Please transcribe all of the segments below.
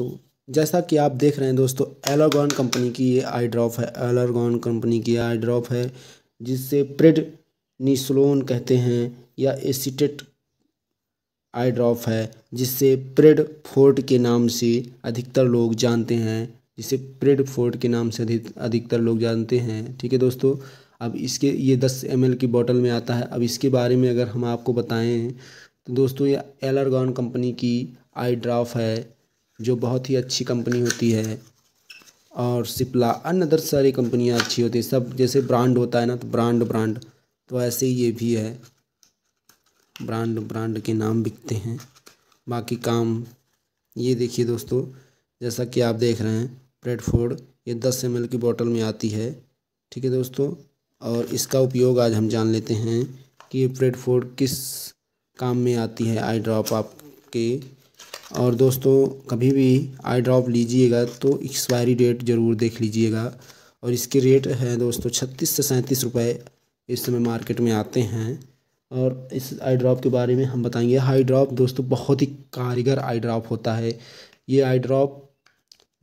दोस्तों जैसा कि आप देख रहे हैं दोस्तों एलोगॉन कंपनी की ये आई ड्रॉप है एलोगॉन कंपनी की आई ड्रॉप है जिससे प्रेड निसलोन कहते हैं या एसिटेट आई ड्रॉप है जिससे प्रेड फोर्ट के नाम से अधिकतर लोग जानते हैं जिसे प्रेड फोर्ट के नाम से अधिक अधिकतर लोग जानते हैं ठीक है दोस्तों अब इसके ये दस एम की बॉटल में आता है अब इसके बारे में अगर हम आपको बताएँ तो दोस्तों ये एलरगॉन कंपनी की आई ड्राफ है जो बहुत ही अच्छी कंपनी होती है और सिप्ला अन्य अदर सारी कंपनियाँ अच्छी होती है सब जैसे ब्रांड होता है ना तो ब्रांड ब्रांड तो ऐसे ही ये भी है ब्रांड ब्रांड के नाम बिकते हैं बाकी काम ये देखिए दोस्तों जैसा कि आप देख रहे हैं प्लेटफोर्ड ये दस एम की बोतल में आती है ठीक है दोस्तों और इसका उपयोग आज हम जान लेते हैं कि ये प्लेटफोर्ड किस काम में आती है आई ड्रॉप आपके और दोस्तों कभी भी आई ड्रॉप लीजिएगा तो एक्सपायरी डेट ज़रूर देख लीजिएगा और इसके रेट हैं दोस्तों छत्तीस से सैंतीस रुपये इस समय मार्केट में आते हैं और इस आई ड्रॉप के बारे में हम बताएंगे आई ड्रॉप दोस्तों बहुत ही कारीगर आई ड्रॉप होता है ये आई ड्रॉप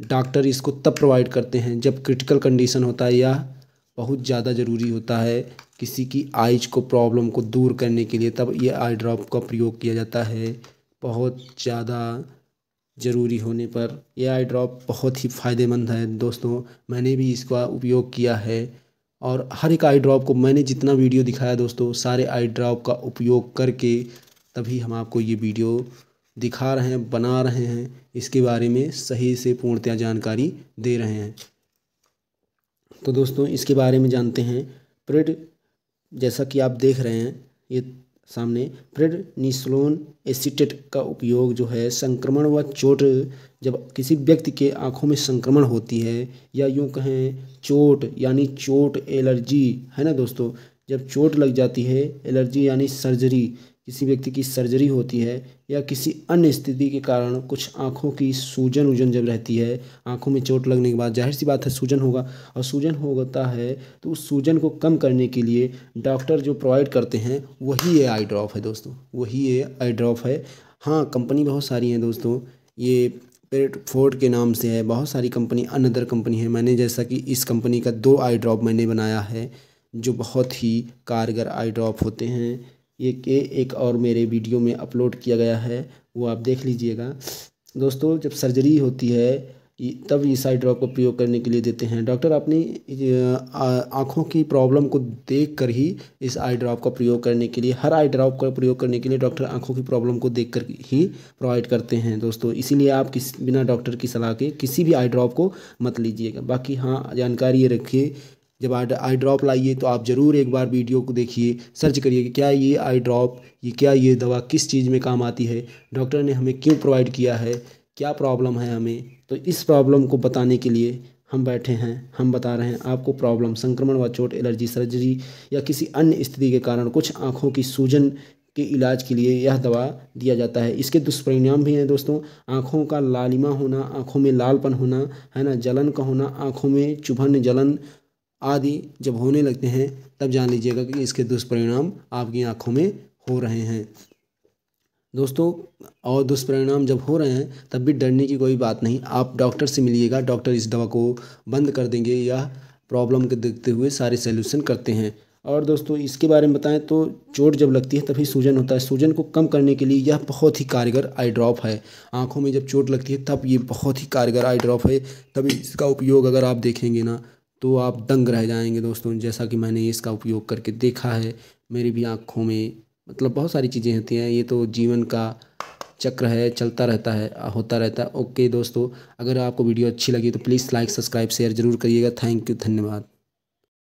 डॉक्टर इसको तब प्रोवाइड करते हैं जब क्रिटिकल कंडीशन होता है या बहुत ज़्यादा ज़रूरी होता है किसी की आइज को प्रॉब्लम को दूर करने के लिए तब ये आई ड्रॉप का प्रयोग किया जाता है बहुत ज़्यादा ज़रूरी होने पर यह आई ड्रॉप बहुत ही फ़ायदेमंद है दोस्तों मैंने भी इसका उपयोग किया है और हर एक आई ड्रॉप को मैंने जितना वीडियो दिखाया दोस्तों सारे आई ड्रॉप का उपयोग करके तभी हम आपको ये वीडियो दिखा रहे हैं बना रहे हैं इसके बारे में सही से पूर्णतया जानकारी दे रहे हैं तो दोस्तों इसके बारे में जानते हैं प्रेड जैसा कि आप देख रहे हैं ये सामने प्रेडनिसलोन एसीटेट का उपयोग जो है संक्रमण व चोट जब किसी व्यक्ति के आँखों में संक्रमण होती है या यूँ कहें चोट यानी चोट एलर्जी है ना दोस्तों जब चोट लग जाती है एलर्जी यानी सर्जरी किसी व्यक्ति की सर्जरी होती है या किसी अन्य स्थिति के कारण कुछ आँखों की सूजन उजन जब रहती है आँखों में चोट लगने के बाद जाहिर सी बात है सूजन होगा और सूजन होता है तो उस सूजन को कम करने के लिए डॉक्टर जो प्रोवाइड करते हैं वही ये आई ड्रॉप है दोस्तों वही ये आई ड्रॉप है हाँ कंपनी बहुत सारी हैं दोस्तों ये पेट फोर्ड के नाम से है बहुत सारी कंपनी अन अदर कंपनी है मैंने जैसा कि इस कंपनी का दो आई ड्रॉप मैंने बनाया है जो बहुत ही कारगर आई ड्रॉप होते हैं ये के एक और मेरे वीडियो में अपलोड किया गया है वो आप देख लीजिएगा दोस्तों जब सर्जरी होती है तब इस आई ड्रॉप का प्रयोग करने के लिए देते हैं डॉक्टर अपनी आँखों की प्रॉब्लम को देख कर ही इस आई ड्रॉप का प्रयोग करने के लिए हर आई ड्रॉप का प्रयोग करने के लिए डॉक्टर आँखों की प्रॉब्लम को देख कर ही प्रोवाइड करते हैं दोस्तों इसीलिए आप किस बिना डॉक्टर की सलाह के किसी भी आई ड्रॉप को मत लीजिएगा बाकी हाँ जानकारी ये रखिए जब आई ड्रॉप लाइए तो आप ज़रूर एक बार वीडियो को देखिए सर्च करिए कि क्या ये आई ड्रॉप ये क्या ये दवा किस चीज़ में काम आती है डॉक्टर ने हमें क्यों प्रोवाइड किया है क्या प्रॉब्लम है हमें तो इस प्रॉब्लम को बताने के लिए हम बैठे हैं हम बता रहे हैं आपको प्रॉब्लम संक्रमण व चोट एलर्जी सर्जरी या किसी अन्य स्थिति के कारण कुछ आँखों की सूजन के इलाज के लिए यह दवा दिया जाता है इसके दुष्परिणाम भी हैं दोस्तों आँखों का लालिमा होना आँखों में लालपन होना है ना जलन का होना आँखों में चुभन जलन आदि जब होने लगते हैं तब जान लीजिएगा कि इसके दुष्परिणाम आपकी आँखों में हो रहे हैं दोस्तों और दुष्परिणाम जब हो रहे हैं तब भी डरने की कोई बात नहीं आप डॉक्टर से मिलिएगा डॉक्टर इस दवा को बंद कर देंगे या प्रॉब्लम को देखते हुए सारे सोल्यूशन करते हैं और दोस्तों इसके बारे में बताएं तो चोट जब लगती है तभी सूजन होता है सूजन को कम करने के लिए यह बहुत ही कारगर आई ड्रॉप है आँखों में जब चोट लगती है तब ये बहुत ही कारगर आई ड्रॉप है तभी इसका उपयोग अगर आप देखेंगे ना तो आप दंग रह जाएंगे दोस्तों जैसा कि मैंने इसका उपयोग करके देखा है मेरी भी आँखों में मतलब बहुत सारी चीज़ें होती हैं ये तो जीवन का चक्र है चलता रहता है होता रहता है ओके दोस्तों अगर आपको वीडियो अच्छी लगी तो प्लीज़ लाइक सब्सक्राइब शेयर ज़रूर करिएगा थैंक यू धन्यवाद